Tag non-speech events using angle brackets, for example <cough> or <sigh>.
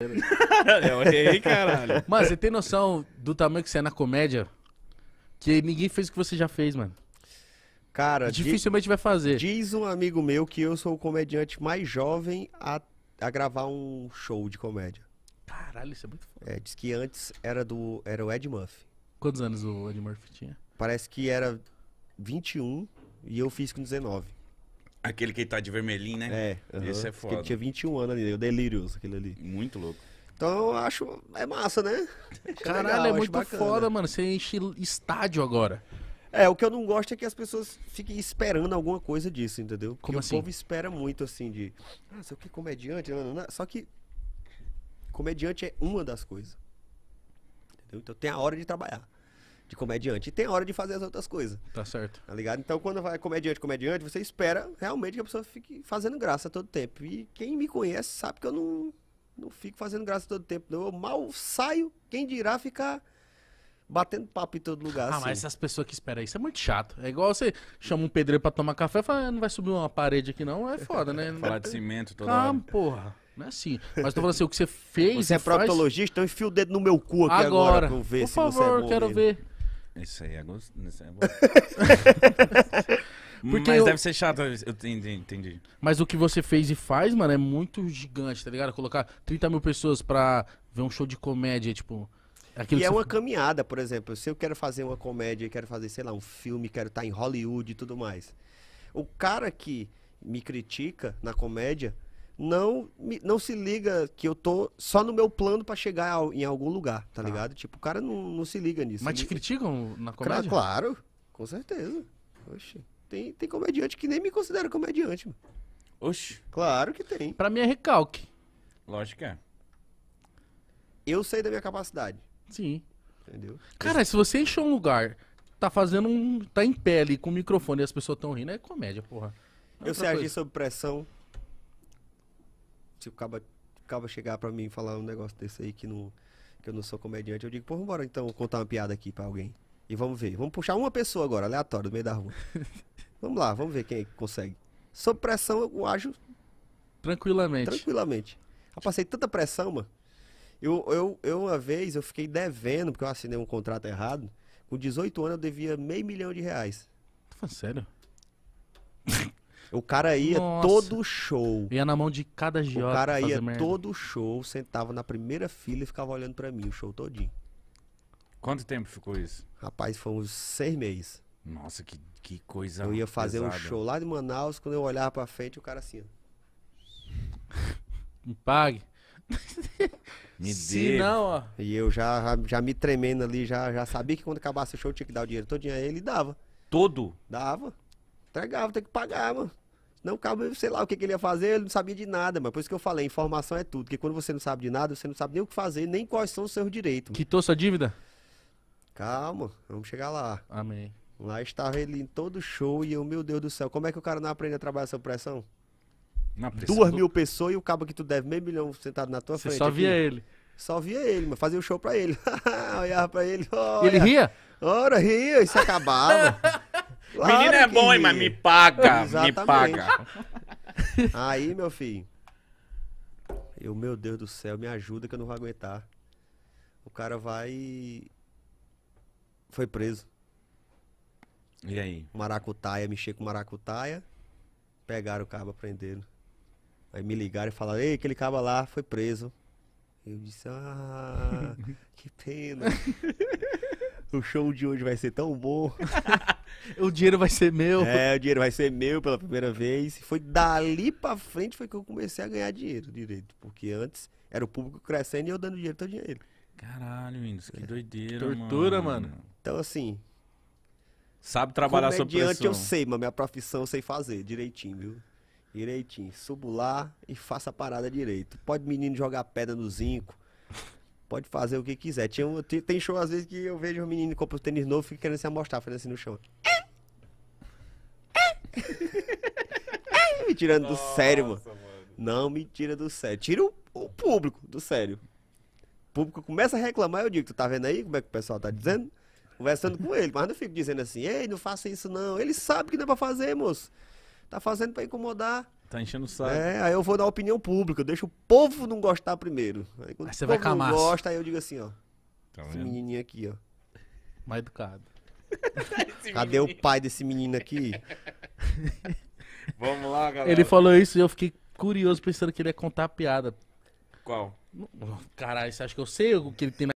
É, eu errei, caralho. Mano, você tem noção do tamanho que você é na comédia? Que ninguém fez o que você já fez, mano. Cara, dificilmente diz, vai fazer. Diz um amigo meu que eu sou o comediante mais jovem a, a gravar um show de comédia. Caralho, isso é muito foda. É, diz que antes era do era o Ed Murphy. Quantos anos o Ed Murphy tinha? Parece que era 21 e eu fiz com 19. Aquele que tá de vermelhinho, né? É. Esse é foda. Ele tinha 21 anos ali, o Delirious, aquele ali. Muito louco. Então eu acho. É massa, né? Caralho, legal, é muito bacana. foda, mano. Você enche estádio agora. É, o que eu não gosto é que as pessoas fiquem esperando alguma coisa disso, entendeu? Porque Como assim? o povo espera muito, assim, de. Ah, sei o que, comediante. Não, não, não. Só que. Comediante é uma das coisas. Entendeu? Então tem a hora de trabalhar de comediante. E tem hora de fazer as outras coisas. Tá certo. Tá ligado? Então, quando vai comediante, comediante, você espera realmente que a pessoa fique fazendo graça todo tempo. E quem me conhece sabe que eu não, não fico fazendo graça todo tempo. Eu mal saio, quem dirá ficar batendo papo em todo lugar. Ah, assim. mas essas pessoas que esperam isso é muito chato. É igual você chama um pedreiro pra tomar café e fala, ah, não vai subir uma parede aqui não, é foda, né? <laughs> Falar de cimento toda Calma, ah, hora. porra. Não é assim. Mas tô falando assim, o que você fez. Você é faz... proctologista, então enfia o dedo no meu cu aqui agora. agora pra ver Por é favor, é quero mesmo. ver. Isso aí é gostoso. Isso é bom. <laughs> Porque Mas eu- deve ser chato, eu entendi, entendi. Mas o que você fez e faz, mano, é muito gigante, tá ligado? Colocar 30 mil pessoas pra ver um show de comédia, tipo. É e que é você- uma caminhada, por exemplo. Se eu quero fazer uma comédia, quero fazer, sei lá, um filme, quero estar tá em Hollywood e tudo mais. O cara que me critica na comédia, não, não se liga que eu tô só no meu plano para chegar em algum lugar, tá, tá ligado? Tipo, o cara não, não se liga nisso. Mas te criticam na comédia? Claro, com certeza. Oxi. Tem, tem comediante que nem me considera comediante, mano. Oxi. Claro que tem. Pra mim é recalque. Lógico que é. Eu sei da minha capacidade. Sim. Entendeu? Cara, se você encher um lugar, tá fazendo um. tá em pele com o microfone e as pessoas tão rindo, é comédia, porra. Não eu sei agir sob pressão se o tipo, Caba, Caba chegar pra mim e falar um negócio desse aí que, não, que eu não sou comediante, eu digo, pô, vambora então contar uma piada aqui pra alguém. E vamos ver. Vamos puxar uma pessoa agora, aleatória, do meio da rua. <laughs> vamos lá, vamos ver quem consegue. Sob pressão, eu ajo. Tranquilamente. Tranquilamente. Eu passei tanta pressão, mano. Eu, eu, eu uma vez eu fiquei devendo, porque eu assinei um contrato errado. Com 18 anos eu devia meio milhão de reais. Tá falando sério? O cara ia Nossa. todo show. Ia na mão de cada giota. O cara ia merda. todo show, sentava na primeira fila e ficava olhando para mim o show todinho. Quanto tempo ficou isso? Rapaz, foi uns seis meses. Nossa, que, que coisa. Eu ia fazer pesada. um show lá de Manaus, quando eu olhava pra frente, o cara assim. Me pague. <laughs> me dê. não, ó. E eu já, já me tremendo ali, já, já sabia que quando acabasse o show eu tinha que dar o dinheiro todinho a ele e dava. Todo? Dava. Entregava, tem que pagar, mano. Não, cabo, sei lá o que, que, ele ia fazer, ele não sabia de nada, mas por isso que eu falei, informação é tudo. Porque quando você não sabe de nada, você não sabe nem o que fazer, nem quais são os seus direitos. Mano. Quitou sua dívida? Calma, vamos chegar lá. Amém. Lá estava ele em todo show e eu, meu Deus do céu, como é que o cara não aprende a trabalhar essa pressão? Na pressão Duas do... mil pessoas e o cabo que tu deve meio milhão sentado na tua frente. Só via aqui. ele. Só via ele, mas fazia o show pra ele. <laughs> Olhava pra ele. Olha. Ele ria? Ora, ria, isso acabava. <laughs> Claro Menino é bom, hein, mas me paga, Exatamente. me paga. Aí, meu filho, eu, meu Deus do céu, me ajuda que eu não vou aguentar. O cara vai foi preso. E aí? Maracutaia, mexer com maracutaia. Pegaram o cabo, prenderam. Aí me ligaram e falaram, ei, aquele cabo lá foi preso. Eu disse, ah, <laughs> que pena. o show de hoje vai ser tão bom. <laughs> <laughs> o dinheiro vai ser meu. É, o dinheiro vai ser meu pela primeira vez. foi dali pra frente foi que eu comecei a ganhar dinheiro direito. Porque antes era o público crescendo e eu dando dinheiro todo dinheiro. Caralho, Windows, que é. doideira, mano Tortura, mano. Então, assim... Sabe trabalhar é sob pressão. eu sei, mas minha profissão eu sei fazer direitinho, viu? Direitinho. Subo lá e faço a parada direito. Pode menino jogar pedra no zinco. Pode fazer o que quiser. Tinha tem show às vezes que eu vejo um menino que compra um tênis novo e fica querendo se amostrar, fazendo assim no chão. <laughs> É, me tirando Nossa, do sério, mano. mano. Não me tira do sério. Tira o, o, público do sério. O público começa a reclamar, eu digo, tu tá vendo aí como é que o pessoal tá dizendo? Conversando com ele, mas não fico dizendo assim, ei, não faça isso não. Ele sabe que não é pra fazer, moço. Tá fazendo pra incomodar. Tá enchendo o saco. É, aí eu vou dar opinião pública, eu deixo o povo não gostar primeiro. Aí quando aí você o povo vai não gosta, aí eu digo assim, ó. Tá esse menininho aqui, ó. Mais educado. Cadê o pai desse menino aqui? <laughs> Vamos lá, galera. Ele falou isso e eu fiquei curioso pensando que ele ia contar a piada. Qual? Caralho, você acha que eu sei o que ele tem na